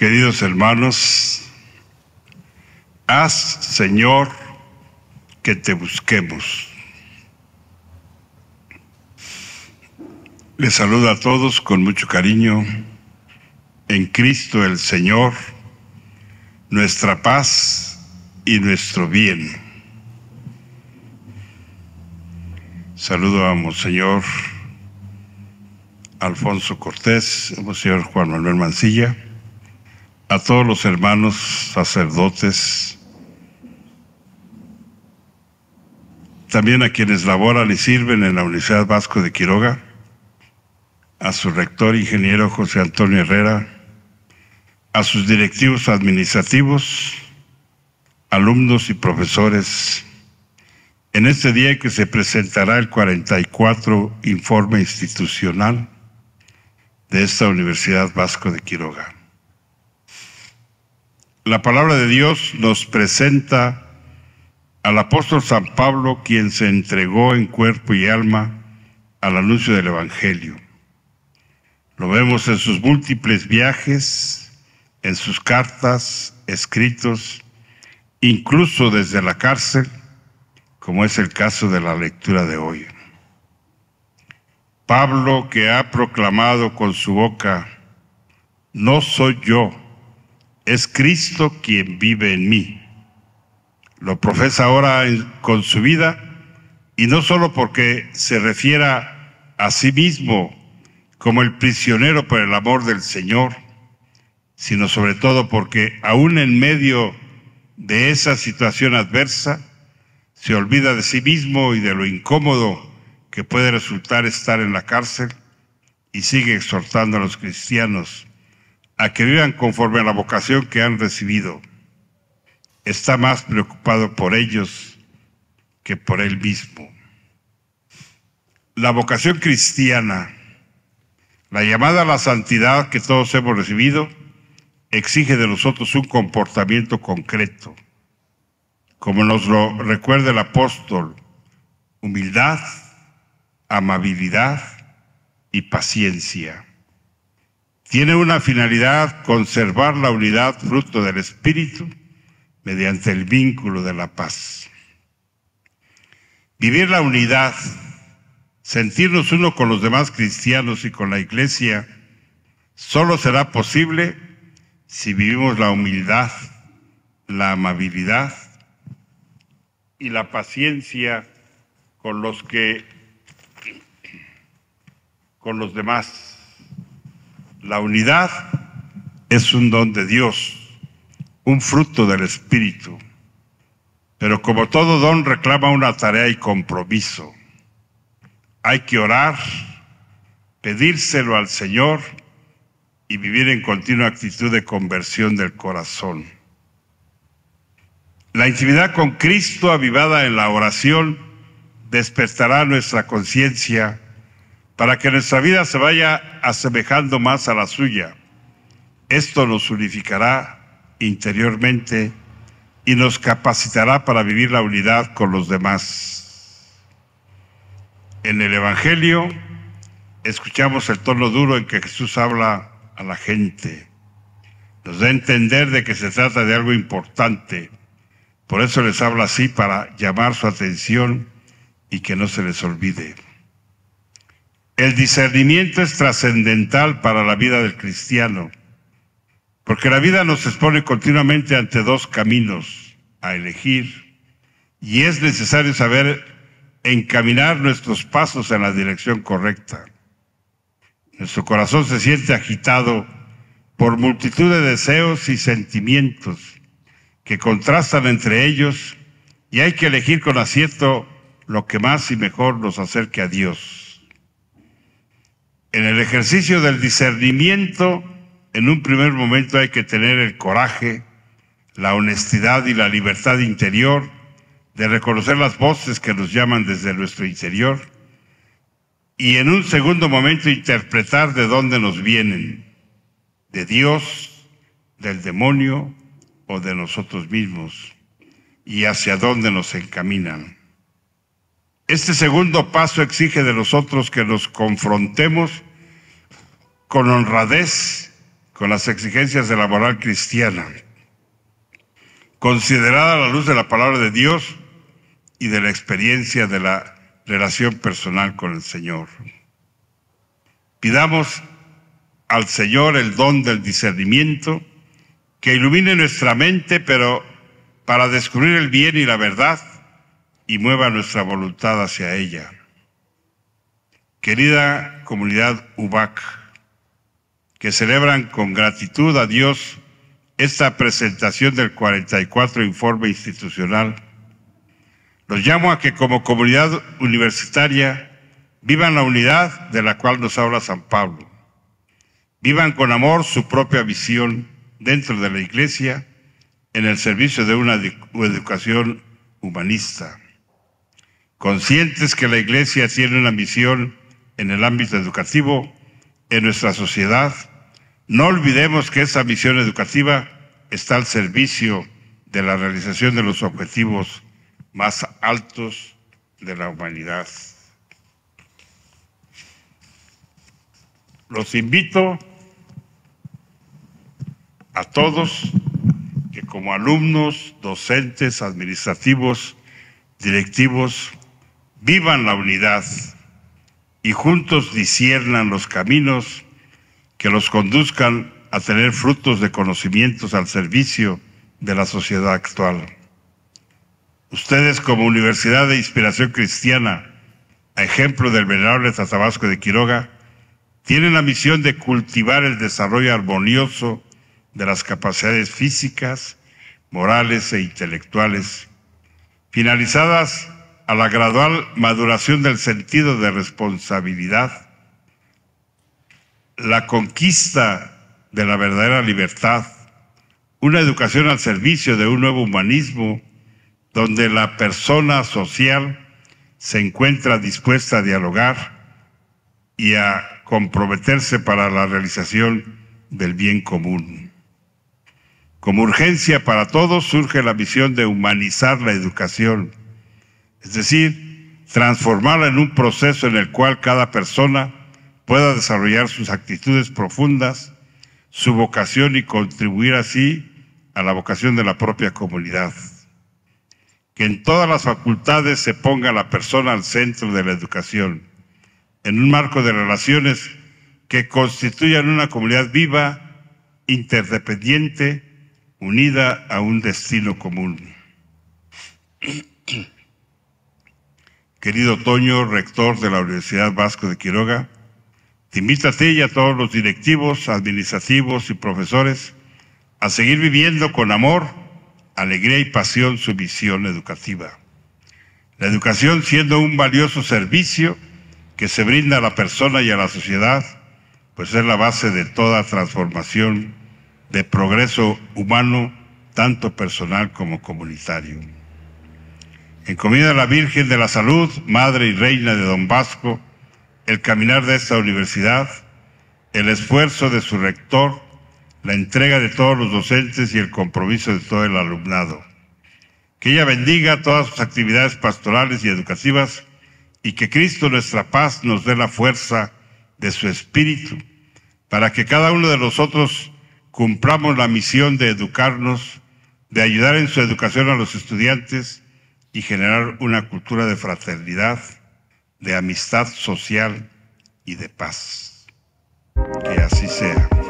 Queridos hermanos, haz, Señor, que te busquemos. Les saludo a todos con mucho cariño. En Cristo el Señor, nuestra paz y nuestro bien. Saludo a Monseñor Alfonso Cortés, Monseñor Juan Manuel Mancilla a todos los hermanos sacerdotes, también a quienes laboran y sirven en la Universidad Vasco de Quiroga, a su rector ingeniero José Antonio Herrera, a sus directivos administrativos, alumnos y profesores, en este día que se presentará el 44 informe institucional de esta Universidad Vasco de Quiroga. La palabra de Dios nos presenta al apóstol San Pablo, quien se entregó en cuerpo y alma al anuncio del Evangelio. Lo vemos en sus múltiples viajes, en sus cartas, escritos, incluso desde la cárcel, como es el caso de la lectura de hoy. Pablo que ha proclamado con su boca, no soy yo es Cristo quien vive en mí. Lo profesa ahora con su vida y no solo porque se refiera a sí mismo como el prisionero por el amor del Señor, sino sobre todo porque aún en medio de esa situación adversa, se olvida de sí mismo y de lo incómodo que puede resultar estar en la cárcel y sigue exhortando a los cristianos a que vivan conforme a la vocación que han recibido. Está más preocupado por ellos que por él mismo. La vocación cristiana, la llamada a la santidad que todos hemos recibido, exige de nosotros un comportamiento concreto. Como nos lo recuerda el apóstol, humildad, amabilidad y paciencia. Tiene una finalidad conservar la unidad fruto del Espíritu mediante el vínculo de la paz. Vivir la unidad, sentirnos uno con los demás cristianos y con la iglesia, solo será posible si vivimos la humildad, la amabilidad y la paciencia con los que con los demás. La unidad es un don de Dios, un fruto del Espíritu, pero como todo don reclama una tarea y compromiso. Hay que orar, pedírselo al Señor y vivir en continua actitud de conversión del corazón. La intimidad con Cristo avivada en la oración despertará nuestra conciencia para que nuestra vida se vaya asemejando más a la suya. Esto nos unificará interiormente y nos capacitará para vivir la unidad con los demás. En el Evangelio escuchamos el tono duro en que Jesús habla a la gente. Nos da a entender de que se trata de algo importante. Por eso les habla así para llamar su atención y que no se les olvide. El discernimiento es trascendental para la vida del cristiano, porque la vida nos expone continuamente ante dos caminos a elegir y es necesario saber encaminar nuestros pasos en la dirección correcta. Nuestro corazón se siente agitado por multitud de deseos y sentimientos que contrastan entre ellos y hay que elegir con acierto lo que más y mejor nos acerque a Dios. En el ejercicio del discernimiento, en un primer momento hay que tener el coraje, la honestidad y la libertad interior de reconocer las voces que nos llaman desde nuestro interior y en un segundo momento interpretar de dónde nos vienen, de Dios, del demonio o de nosotros mismos y hacia dónde nos encaminan. Este segundo paso exige de nosotros que nos confrontemos con honradez con las exigencias de la moral cristiana, considerada la luz de la palabra de Dios y de la experiencia de la relación personal con el Señor. Pidamos al Señor el don del discernimiento que ilumine nuestra mente, pero para descubrir el bien y la verdad, y mueva nuestra voluntad hacia ella. Querida comunidad UBAC, que celebran con gratitud a Dios esta presentación del 44 Informe Institucional, los llamo a que como comunidad universitaria vivan la unidad de la cual nos habla San Pablo. Vivan con amor su propia visión dentro de la Iglesia en el servicio de una educación humanista conscientes que la Iglesia tiene una misión en el ámbito educativo, en nuestra sociedad, no olvidemos que esa misión educativa está al servicio de la realización de los objetivos más altos de la humanidad. Los invito a todos que como alumnos, docentes, administrativos, directivos, vivan la unidad y juntos disiernan los caminos que los conduzcan a tener frutos de conocimientos al servicio de la sociedad actual. Ustedes como Universidad de Inspiración Cristiana, a ejemplo del venerable Tatabasco de Quiroga, tienen la misión de cultivar el desarrollo armonioso de las capacidades físicas, morales e intelectuales, finalizadas a la gradual maduración del sentido de responsabilidad, la conquista de la verdadera libertad, una educación al servicio de un nuevo humanismo donde la persona social se encuentra dispuesta a dialogar y a comprometerse para la realización del bien común. Como urgencia para todos surge la visión de humanizar la educación es decir, transformarla en un proceso en el cual cada persona pueda desarrollar sus actitudes profundas, su vocación y contribuir así a la vocación de la propia comunidad. Que en todas las facultades se ponga la persona al centro de la educación, en un marco de relaciones que constituyan una comunidad viva, interdependiente, unida a un destino común. Querido Toño, rector de la Universidad Vasco de Quiroga, te invito a ti y a todos los directivos, administrativos y profesores a seguir viviendo con amor, alegría y pasión su visión educativa. La educación siendo un valioso servicio que se brinda a la persona y a la sociedad, pues es la base de toda transformación de progreso humano, tanto personal como comunitario. Encomienda a la Virgen de la Salud, Madre y Reina de Don Vasco, el caminar de esta universidad, el esfuerzo de su rector, la entrega de todos los docentes y el compromiso de todo el alumnado. Que ella bendiga todas sus actividades pastorales y educativas y que Cristo nuestra paz nos dé la fuerza de su espíritu para que cada uno de nosotros cumplamos la misión de educarnos, de ayudar en su educación a los estudiantes, y generar una cultura de fraternidad, de amistad social y de paz. Que así sea.